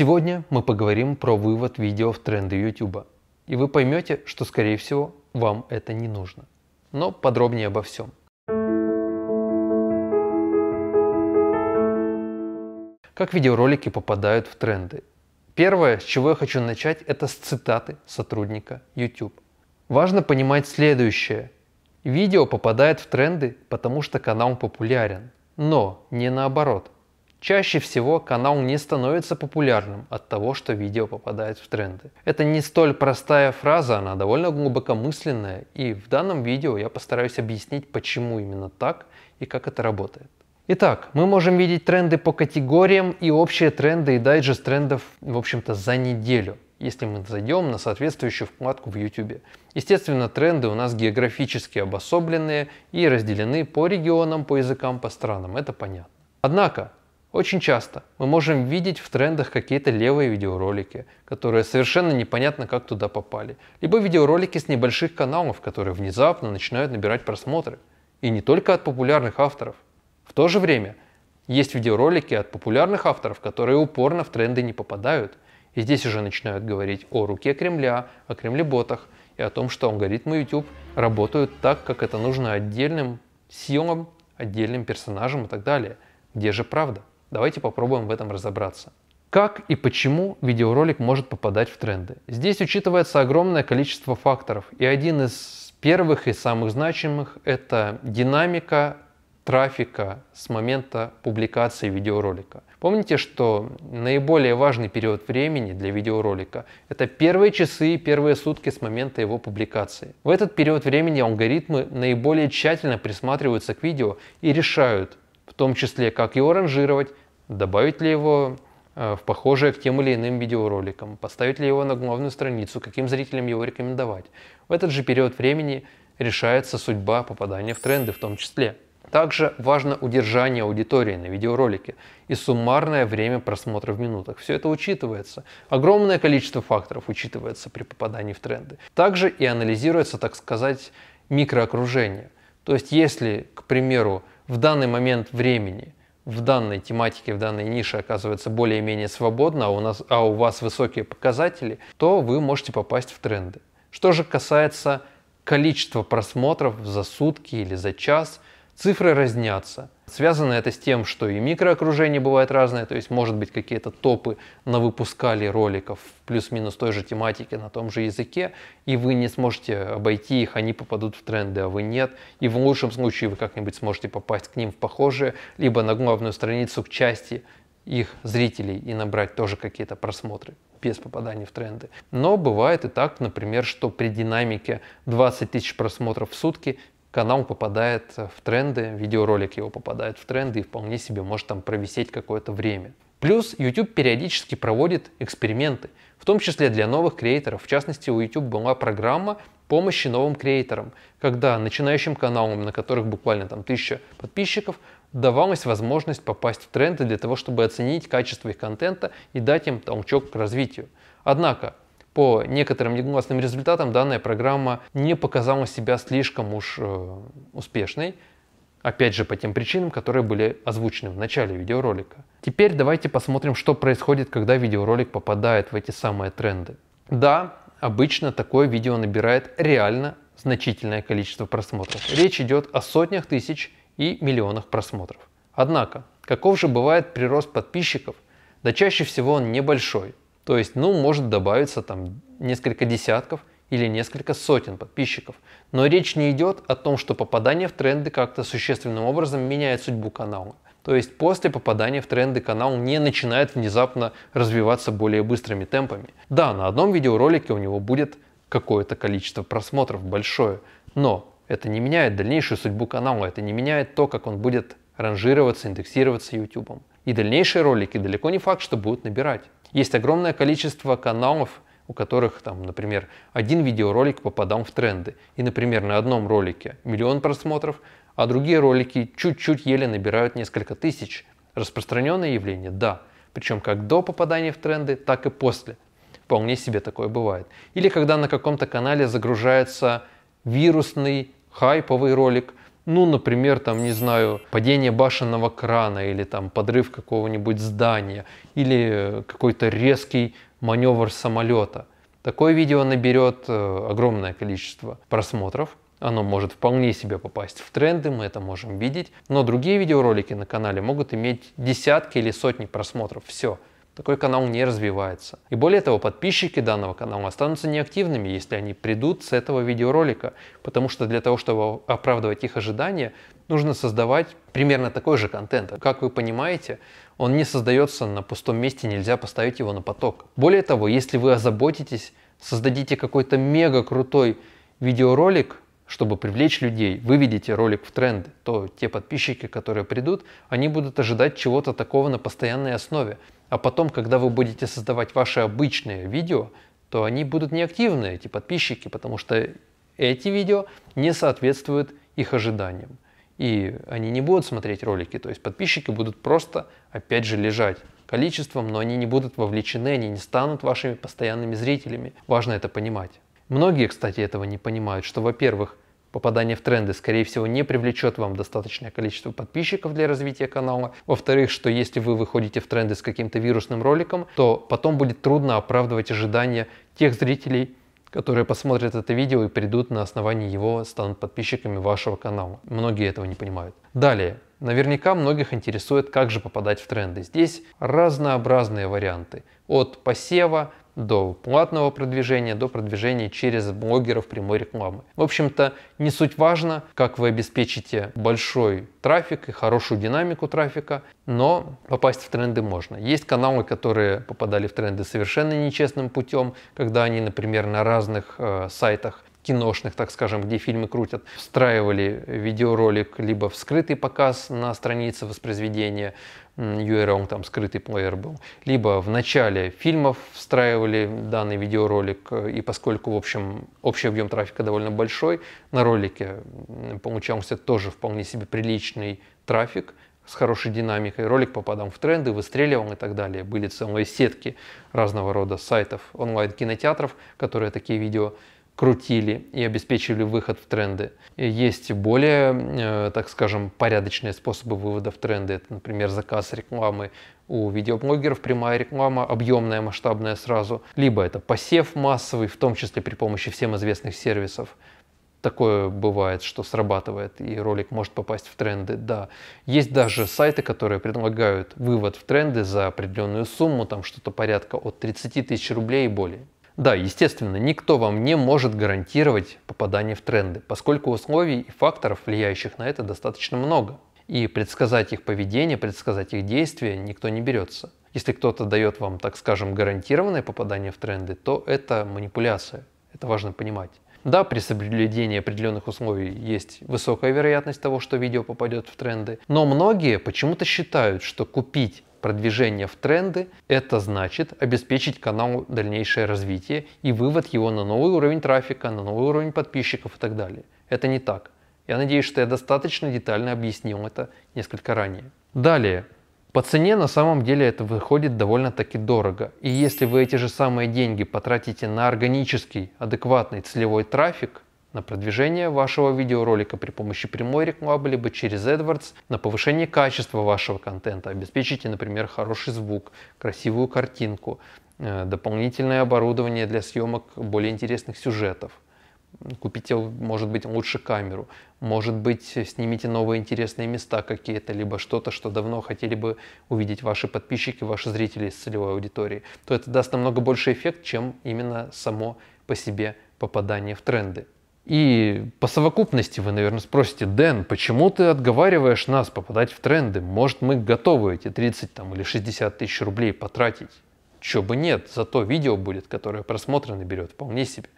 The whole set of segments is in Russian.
Сегодня мы поговорим про вывод видео в тренды YouTube, и вы поймете, что скорее всего вам это не нужно. Но подробнее обо всем. Как видеоролики попадают в тренды? Первое, с чего я хочу начать, это с цитаты сотрудника YouTube. Важно понимать следующее. Видео попадает в тренды, потому что канал популярен, но не наоборот – Чаще всего канал не становится популярным от того, что видео попадает в тренды. Это не столь простая фраза, она довольно глубокомысленная, и в данном видео я постараюсь объяснить, почему именно так и как это работает. Итак, мы можем видеть тренды по категориям и общие тренды и дайджест трендов, в общем-то, за неделю если мы зайдем на соответствующую вкладку в YouTube. Естественно, тренды у нас географически обособленные и разделены по регионам, по языкам, по странам, это понятно. Однако, очень часто мы можем видеть в трендах какие-то левые видеоролики, которые совершенно непонятно как туда попали, либо видеоролики с небольших каналов, которые внезапно начинают набирать просмотры. И не только от популярных авторов. В то же время есть видеоролики от популярных авторов, которые упорно в тренды не попадают. И здесь уже начинают говорить о руке Кремля, о Кремлеботах и о том, что алгоритмы YouTube работают так, как это нужно отдельным силам, отдельным персонажам и так далее. Где же правда? Давайте попробуем в этом разобраться. Как и почему видеоролик может попадать в тренды? Здесь учитывается огромное количество факторов, и один из первых и самых значимых – это динамика трафика с момента публикации видеоролика. Помните, что наиболее важный период времени для видеоролика – это первые часы и первые сутки с момента его публикации. В этот период времени алгоритмы наиболее тщательно присматриваются к видео и решают, в том числе как его ранжировать, добавить ли его э, в похожее к тем или иным видеороликам, поставить ли его на главную страницу, каким зрителям его рекомендовать. В этот же период времени решается судьба попадания в тренды в том числе. Также важно удержание аудитории на видеоролике и суммарное время просмотра в минутах. Все это учитывается. Огромное количество факторов учитывается при попадании в тренды. Также и анализируется, так сказать, микроокружение. То есть если, к примеру, в данный момент времени в данной тематике, в данной нише оказывается более-менее свободно, а у, нас, а у вас высокие показатели, то вы можете попасть в тренды. Что же касается количества просмотров за сутки или за час, цифры разнятся – Связано это с тем, что и микроокружение бывает разное, то есть может быть какие-то топы навыпускали роликов плюс-минус той же тематики на том же языке, и вы не сможете обойти их, они попадут в тренды, а вы нет, и в лучшем случае вы как-нибудь сможете попасть к ним в похожие, либо на главную страницу к части их зрителей и набрать тоже какие-то просмотры без попадания в тренды. Но бывает и так, например, что при динамике 20 тысяч просмотров в сутки канал попадает э, в тренды, видеоролик его попадает в тренды и вполне себе может там провисеть какое-то время. Плюс YouTube периодически проводит эксперименты, в том числе для новых креаторов. В частности, у YouTube была программа помощи новым креаторам, когда начинающим каналам, на которых буквально там тысяча подписчиков, давалась возможность попасть в тренды для того, чтобы оценить качество их контента и дать им толчок к развитию. Однако по некоторым негласным результатам данная программа не показала себя слишком уж э, успешной, Опять же по тем причинам, которые были озвучены в начале видеоролика. Теперь давайте посмотрим, что происходит, когда видеоролик попадает в эти самые тренды. Да, обычно такое видео набирает реально значительное количество просмотров. Речь идет о сотнях тысяч и миллионах просмотров. Однако, каков же бывает прирост подписчиков? Да чаще всего он небольшой. То есть, ну, может добавиться там несколько десятков или несколько сотен подписчиков. Но речь не идет о том, что попадание в тренды как-то существенным образом меняет судьбу канала. То есть после попадания в тренды канал не начинает внезапно развиваться более быстрыми темпами. Да, на одном видеоролике у него будет какое-то количество просмотров большое, но это не меняет дальнейшую судьбу канала, это не меняет то, как он будет ранжироваться, индексироваться YouTube. И дальнейшие ролики далеко не факт, что будут набирать. Есть огромное количество каналов, у которых, там, например, один видеоролик попадал в тренды, и, например, на одном ролике миллион просмотров, а другие ролики чуть-чуть еле набирают несколько тысяч. Распространенное явление, да, причем как до попадания в тренды, так и после. Вполне себе такое бывает. Или когда на каком-то канале загружается вирусный хайповый ролик, ну, например, там, не знаю, падение башенного крана или там подрыв какого-нибудь здания или какой-то резкий маневр самолета. Такое видео наберет э, огромное количество просмотров, оно может вполне себе попасть в тренды, мы это можем видеть, но другие видеоролики на канале могут иметь десятки или сотни просмотров, все – такой канал не развивается. И более того, подписчики данного канала останутся неактивными, если они придут с этого видеоролика, потому что для того, чтобы оправдывать их ожидания, нужно создавать примерно такой же контент. Как вы понимаете, он не создается на пустом месте, нельзя поставить его на поток. Более того, если вы озаботитесь, создадите какой-то мега крутой видеоролик, чтобы привлечь людей. выведите ролик в тренд, то те подписчики, которые придут, они будут ожидать чего-то такого на постоянной основе. А потом, когда вы будете создавать ваши обычные видео, то они будут неактивны, эти подписчики, потому что эти видео не соответствуют их ожиданиям. И они не будут смотреть ролики, то есть подписчики будут просто, опять же, лежать количеством, но они не будут вовлечены, они не станут вашими постоянными зрителями. Важно это понимать. Многие, кстати, этого не понимают, что, во-первых, попадание в тренды, скорее всего, не привлечет вам достаточное количество подписчиков для развития канала. Во-вторых, что если вы выходите в тренды с каким-то вирусным роликом, то потом будет трудно оправдывать ожидания тех зрителей, которые посмотрят это видео и придут на основании его, станут подписчиками вашего канала. Многие этого не понимают. Далее. Наверняка многих интересует, как же попадать в тренды. Здесь разнообразные варианты. От посева до платного продвижения, до продвижения через блогеров прямой рекламы. В общем-то, не суть важно, как вы обеспечите большой трафик и хорошую динамику трафика, но попасть в тренды можно. Есть каналы, которые попадали в тренды совершенно нечестным путем, когда они, например, на разных э, сайтах киношных, так скажем, где фильмы крутят, встраивали видеоролик либо в скрытый показ на странице воспроизведения, Юэра, там скрытый плеер был. Либо в начале фильмов встраивали данный видеоролик, э, и поскольку, в общем, общий объем трафика довольно большой, на ролике получался тоже вполне себе приличный трафик, с хорошей динамикой, ролик попадал в тренды, выстреливал и так далее. Были целые сетки разного рода сайтов онлайн-кинотеатров, которые такие видео крутили и обеспечивали выход в тренды. есть более, э, так скажем, порядочные способы вывода в тренды. Это, например, заказ рекламы у видеоблогеров, прямая реклама, объемная, масштабная сразу. Либо это посев массовый, в том числе при помощи всем известных сервисов. Такое бывает, что срабатывает, и ролик может попасть в тренды, да. Есть даже сайты, которые предлагают вывод в тренды за определенную сумму, там что-то порядка от 30 тысяч рублей и более. Да, естественно, никто вам не может гарантировать попадание в тренды, поскольку условий и факторов, влияющих на это, достаточно много. И предсказать их поведение, предсказать их действия никто не берется. Если кто-то дает вам, так скажем, гарантированное попадание в тренды, то это манипуляция. Это важно понимать. Да, при соблюдении определенных условий есть высокая вероятность того, что видео попадет в тренды, но многие почему-то считают, что купить продвижение в тренды, это значит обеспечить каналу дальнейшее развитие и вывод его на новый уровень трафика, на новый уровень подписчиков и так далее. Это не так. Я надеюсь, что я достаточно детально объяснил это несколько ранее. Далее. По цене на самом деле это выходит довольно-таки дорого. И если вы эти же самые деньги потратите на органический, адекватный целевой трафик – на продвижение вашего видеоролика при помощи прямой рекламы либо через AdWords, на повышение качества вашего контента. Обеспечите, например, хороший звук, красивую картинку, э, дополнительное оборудование для съемок более интересных сюжетов. Купите, может быть, лучше камеру, может быть, снимите новые интересные места какие-то, либо что-то, что давно хотели бы увидеть ваши подписчики, ваши зрители из целевой аудитории, то это даст намного больше эффект, чем именно само по себе попадание в тренды. И по совокупности вы, наверное, спросите, Дэн, почему ты отговариваешь нас попадать в тренды? Может, мы готовы эти 30 там, или 60 тысяч рублей потратить? Чего бы нет, зато видео будет, которое просмотры наберет вполне себе.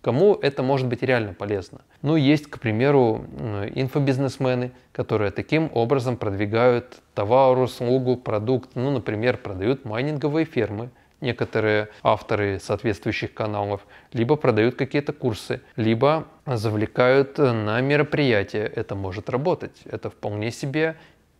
Кому это может быть реально полезно? Ну, есть, к примеру, инфобизнесмены, которые таким образом продвигают товар, услугу, продукт. Ну, например, продают майнинговые фермы, некоторые авторы соответствующих каналов, либо продают какие-то курсы, либо завлекают на мероприятия. Это может работать. Это вполне себе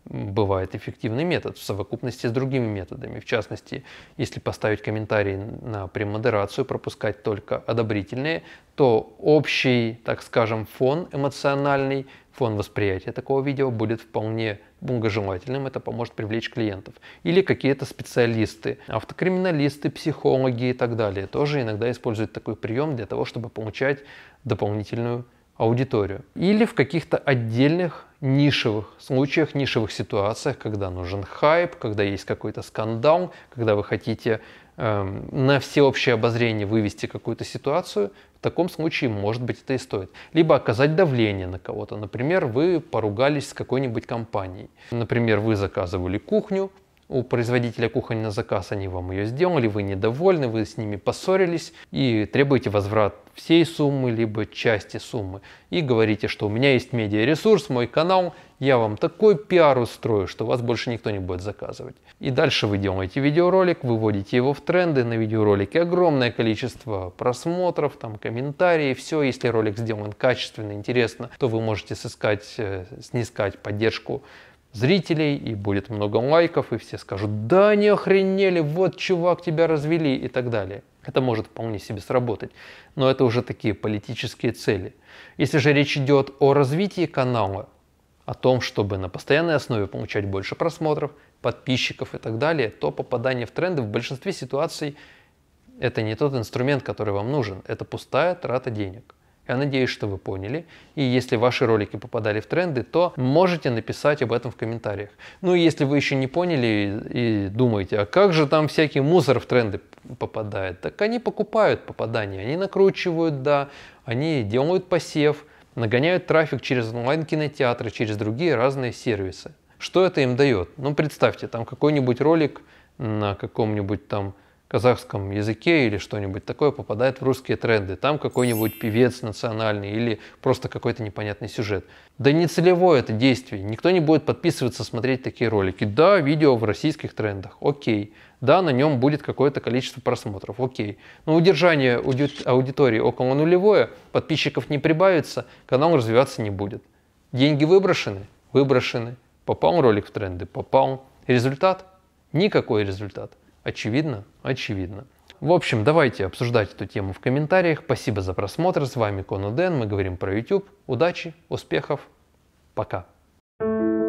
бывает эффективный метод в совокупности с другими методами. В частности, если поставить комментарий на премодерацию, пропускать только одобрительные, то общий, так скажем, фон эмоциональный, фон восприятия такого видео будет вполне благожелательным, это поможет привлечь клиентов. Или какие-то специалисты, автокриминалисты, психологи и так далее, тоже иногда используют такой прием для того, чтобы получать дополнительную аудиторию. Или в каких-то отдельных нишевых случаях, нишевых ситуациях, когда нужен хайп, когда есть какой-то скандал, когда вы хотите э, на всеобщее обозрение вывести какую-то ситуацию, в таком случае, может быть, это и стоит. Либо оказать давление на кого-то. Например, вы поругались с какой-нибудь компанией. Например, вы заказывали кухню, у производителя кухонь на заказ, они вам ее сделали, вы недовольны, вы с ними поссорились и требуете возврат всей суммы, либо части суммы. И говорите, что у меня есть медиаресурс, мой канал, я вам такой пиар устрою, что вас больше никто не будет заказывать. И дальше вы делаете видеоролик, выводите его в тренды, на видеоролике огромное количество просмотров, там комментарии все. Если ролик сделан качественно, интересно, то вы можете сыскать, э, снискать поддержку зрителей, и будет много лайков, и все скажут, да не охренели, вот чувак тебя развели и так далее. Это может вполне себе сработать, но это уже такие политические цели. Если же речь идет о развитии канала, о том, чтобы на постоянной основе получать больше просмотров, подписчиков и так далее, то попадание в тренды в большинстве ситуаций это не тот инструмент, который вам нужен, это пустая трата денег. Я надеюсь, что вы поняли. И если ваши ролики попадали в тренды, то можете написать об этом в комментариях. Ну и если вы еще не поняли и, думаете, а как же там всякий мусор в тренды попадает? Так они покупают попадания, они накручивают, да, они делают посев, нагоняют трафик через онлайн-кинотеатры, через другие разные сервисы. Что это им дает? Ну представьте, там какой-нибудь ролик на каком-нибудь там казахском языке или что-нибудь такое попадает в русские тренды. Там какой-нибудь певец национальный или просто какой-то непонятный сюжет. Да не целевое это действие. Никто не будет подписываться смотреть такие ролики. Да, видео в российских трендах. Окей. Да, на нем будет какое-то количество просмотров. Окей. Но удержание аудитории около нулевое, подписчиков не прибавится, канал развиваться не будет. Деньги выброшены? Выброшены. Попал ролик в тренды? Попал. Результат? Никакой результат. Очевидно? Очевидно. В общем, давайте обсуждать эту тему в комментариях. Спасибо за просмотр. С вами Кону Дэн. Мы говорим про YouTube. Удачи, успехов. Пока. thank you